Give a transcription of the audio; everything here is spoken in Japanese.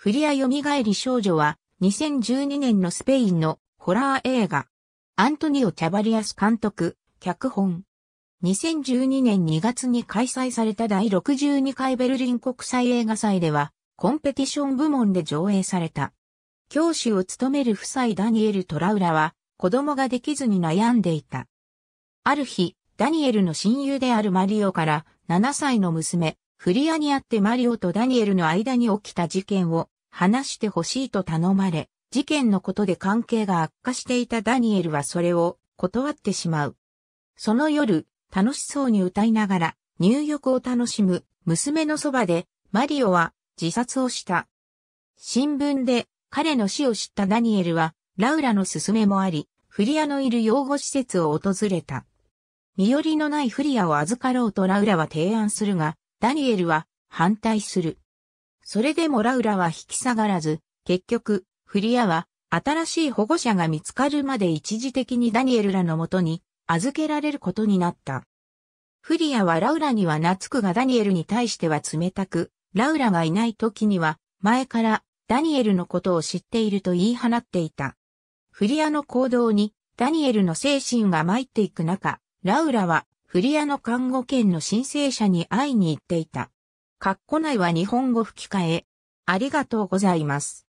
フリア蘇り少女は2012年のスペインのホラー映画。アントニオ・キャバリアス監督、脚本。2012年2月に開催された第62回ベルリン国際映画祭では、コンペティション部門で上映された。教師を務める夫妻ダニエル・トラウラは、子供ができずに悩んでいた。ある日、ダニエルの親友であるマリオから、7歳の娘、フリアにあってマリオとダニエルの間に起きた事件を話してほしいと頼まれ、事件のことで関係が悪化していたダニエルはそれを断ってしまう。その夜、楽しそうに歌いながら入浴を楽しむ娘のそばでマリオは自殺をした。新聞で彼の死を知ったダニエルはラウラの勧めもあり、フリアのいる養護施設を訪れた。身寄りのないフリアを預かろうとラウラは提案するが、ダニエルは反対する。それでもラウラは引き下がらず、結局、フリアは新しい保護者が見つかるまで一時的にダニエルらのもとに預けられることになった。フリアはラウラには懐くがダニエルに対しては冷たく、ラウラがいない時には前からダニエルのことを知っていると言い放っていた。フリアの行動にダニエルの精神が参っていく中、ラウラはフリアの看護券の申請者に会いに行っていた。カッコ内は日本語吹き替え。ありがとうございます。